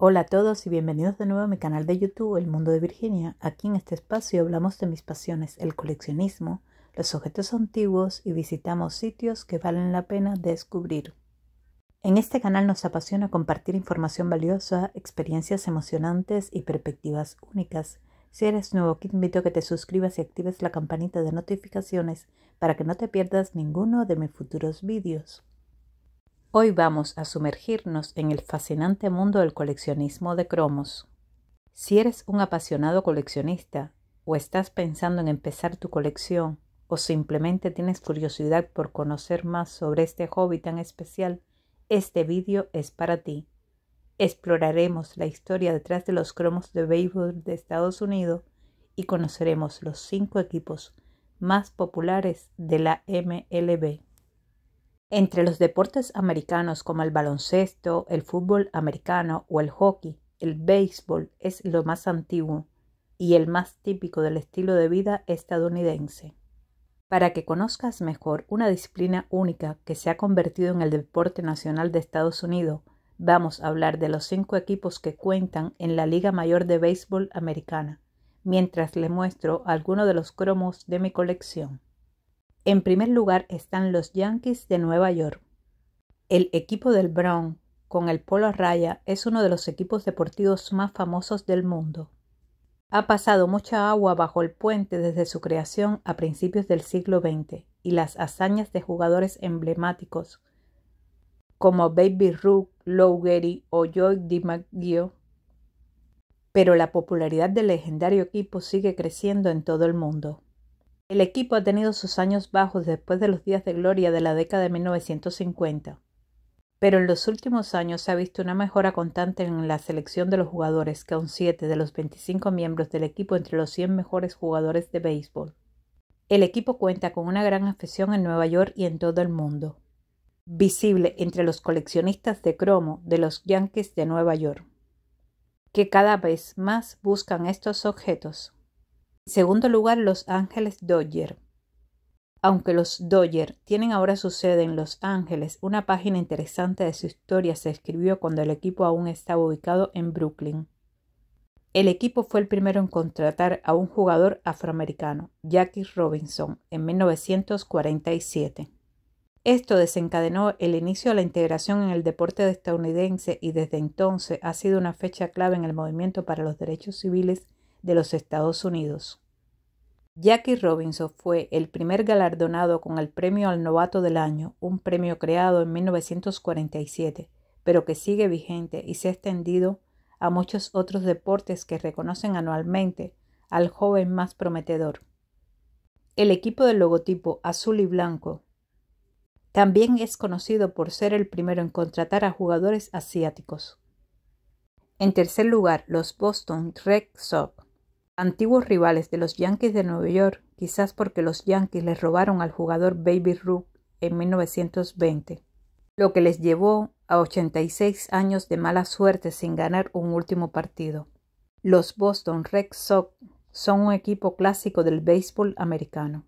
Hola a todos y bienvenidos de nuevo a mi canal de YouTube El Mundo de Virginia. Aquí en este espacio hablamos de mis pasiones, el coleccionismo, los objetos antiguos y visitamos sitios que valen la pena descubrir. En este canal nos apasiona compartir información valiosa, experiencias emocionantes y perspectivas únicas. Si eres nuevo, te invito a que te suscribas y actives la campanita de notificaciones para que no te pierdas ninguno de mis futuros vídeos. Hoy vamos a sumergirnos en el fascinante mundo del coleccionismo de cromos. Si eres un apasionado coleccionista, o estás pensando en empezar tu colección, o simplemente tienes curiosidad por conocer más sobre este hobby tan especial, este vídeo es para ti. Exploraremos la historia detrás de los cromos de béisbol de Estados Unidos y conoceremos los cinco equipos más populares de la MLB. Entre los deportes americanos como el baloncesto, el fútbol americano o el hockey, el béisbol es lo más antiguo y el más típico del estilo de vida estadounidense. Para que conozcas mejor una disciplina única que se ha convertido en el deporte nacional de Estados Unidos, vamos a hablar de los cinco equipos que cuentan en la Liga Mayor de Béisbol Americana, mientras le muestro algunos de los cromos de mi colección. En primer lugar están los Yankees de Nueva York. El equipo del Brown, con el polo a raya, es uno de los equipos deportivos más famosos del mundo. Ha pasado mucha agua bajo el puente desde su creación a principios del siglo XX y las hazañas de jugadores emblemáticos como Baby Rook, Lou Gehrig o Joy DiMaggio. Pero la popularidad del legendario equipo sigue creciendo en todo el mundo. El equipo ha tenido sus años bajos después de los días de gloria de la década de 1950, pero en los últimos años se ha visto una mejora constante en la selección de los jugadores, que aún siete de los 25 miembros del equipo entre los 100 mejores jugadores de béisbol. El equipo cuenta con una gran afición en Nueva York y en todo el mundo, visible entre los coleccionistas de cromo de los Yankees de Nueva York, que cada vez más buscan estos objetos segundo lugar, Los Ángeles Dodger. Aunque los Dodgers tienen ahora su sede en Los Ángeles, una página interesante de su historia se escribió cuando el equipo aún estaba ubicado en Brooklyn. El equipo fue el primero en contratar a un jugador afroamericano, Jackie Robinson, en 1947. Esto desencadenó el inicio de la integración en el deporte estadounidense y desde entonces ha sido una fecha clave en el movimiento para los derechos civiles de los Estados Unidos. Jackie Robinson fue el primer galardonado con el Premio al Novato del Año, un premio creado en 1947, pero que sigue vigente y se ha extendido a muchos otros deportes que reconocen anualmente al joven más prometedor. El equipo del logotipo azul y blanco también es conocido por ser el primero en contratar a jugadores asiáticos. En tercer lugar, los Boston Red Sox antiguos rivales de los Yankees de Nueva York, quizás porque los Yankees les robaron al jugador Baby Rook en 1920, lo que les llevó a 86 años de mala suerte sin ganar un último partido. Los Boston Red Sox son un equipo clásico del béisbol americano.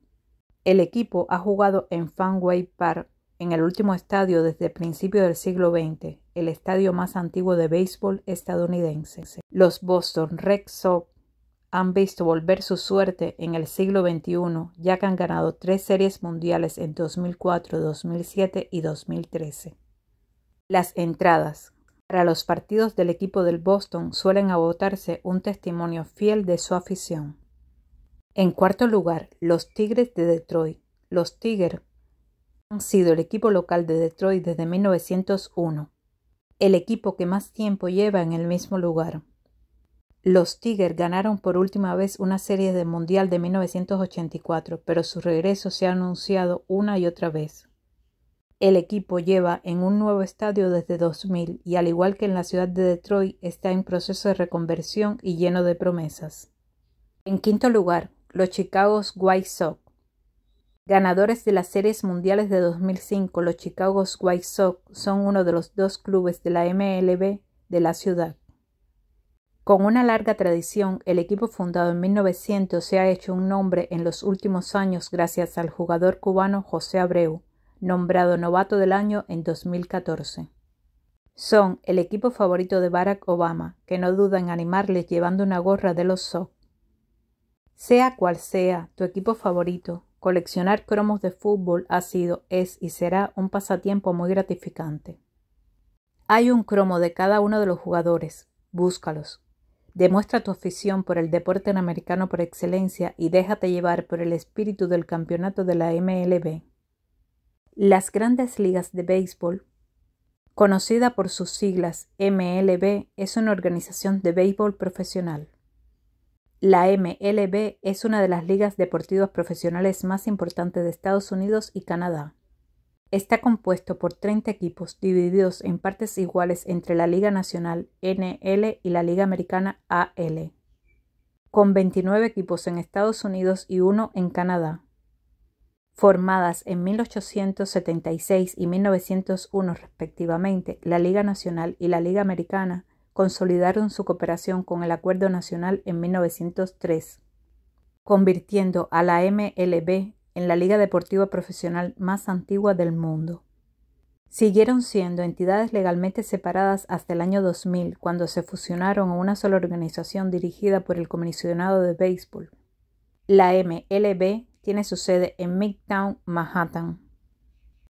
El equipo ha jugado en Fenway Park, en el último estadio desde el principio del siglo XX, el estadio más antiguo de béisbol estadounidense. Los Boston Red Sox han visto volver su suerte en el siglo XXI, ya que han ganado tres series mundiales en 2004, 2007 y 2013. Las entradas. Para los partidos del equipo del Boston suelen agotarse un testimonio fiel de su afición. En cuarto lugar, los Tigres de Detroit. Los Tigers han sido el equipo local de Detroit desde 1901, el equipo que más tiempo lleva en el mismo lugar. Los Tigers ganaron por última vez una serie de Mundial de 1984, pero su regreso se ha anunciado una y otra vez. El equipo lleva en un nuevo estadio desde 2000 y al igual que en la ciudad de Detroit está en proceso de reconversión y lleno de promesas. En quinto lugar, los Chicago White Sox. Ganadores de las series mundiales de 2005, los Chicago White Sox son uno de los dos clubes de la MLB de la ciudad. Con una larga tradición, el equipo fundado en 1900 se ha hecho un nombre en los últimos años gracias al jugador cubano José Abreu, nombrado novato del año en 2014. Son el equipo favorito de Barack Obama, que no duda en animarles llevando una gorra de los SOC. Sea cual sea tu equipo favorito, coleccionar cromos de fútbol ha sido, es y será un pasatiempo muy gratificante. Hay un cromo de cada uno de los jugadores. Búscalos, Demuestra tu afición por el deporte americano por excelencia y déjate llevar por el espíritu del campeonato de la MLB. Las grandes ligas de béisbol, conocida por sus siglas MLB, es una organización de béisbol profesional. La MLB es una de las ligas deportivas profesionales más importantes de Estados Unidos y Canadá. Está compuesto por 30 equipos divididos en partes iguales entre la Liga Nacional NL y la Liga Americana AL, con 29 equipos en Estados Unidos y uno en Canadá. Formadas en 1876 y 1901 respectivamente, la Liga Nacional y la Liga Americana consolidaron su cooperación con el Acuerdo Nacional en 1903, convirtiendo a la MLB en la Liga Deportiva Profesional más antigua del mundo. Siguieron siendo entidades legalmente separadas hasta el año 2000, cuando se fusionaron a una sola organización dirigida por el comisionado de béisbol. La MLB tiene su sede en Midtown, Manhattan.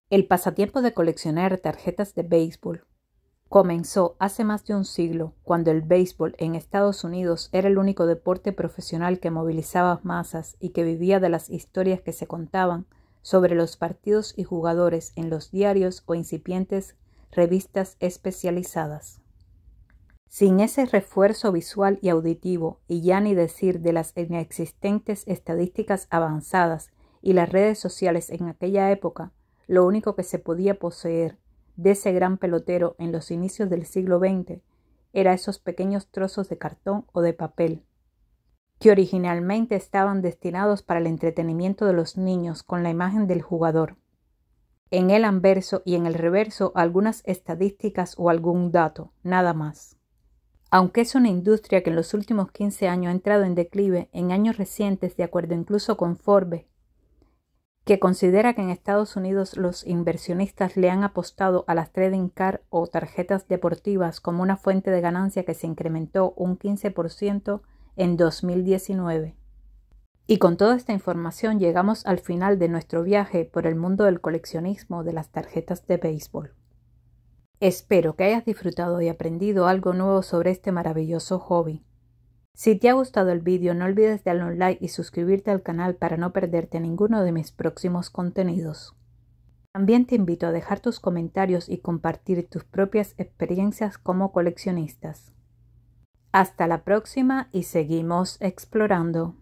El pasatiempo de coleccionar tarjetas de béisbol comenzó hace más de un siglo, cuando el béisbol en Estados Unidos era el único deporte profesional que movilizaba masas y que vivía de las historias que se contaban sobre los partidos y jugadores en los diarios o incipientes revistas especializadas. Sin ese refuerzo visual y auditivo, y ya ni decir de las inexistentes estadísticas avanzadas y las redes sociales en aquella época, lo único que se podía poseer de ese gran pelotero en los inicios del siglo XX era esos pequeños trozos de cartón o de papel, que originalmente estaban destinados para el entretenimiento de los niños con la imagen del jugador. En el anverso y en el reverso algunas estadísticas o algún dato, nada más. Aunque es una industria que en los últimos 15 años ha entrado en declive, en años recientes, de acuerdo incluso con Forbes, que considera que en Estados Unidos los inversionistas le han apostado a las trading card o tarjetas deportivas como una fuente de ganancia que se incrementó un 15% en 2019. Y con toda esta información llegamos al final de nuestro viaje por el mundo del coleccionismo de las tarjetas de béisbol. Espero que hayas disfrutado y aprendido algo nuevo sobre este maravilloso hobby. Si te ha gustado el vídeo no olvides darle un like y suscribirte al canal para no perderte ninguno de mis próximos contenidos. También te invito a dejar tus comentarios y compartir tus propias experiencias como coleccionistas. Hasta la próxima y seguimos explorando.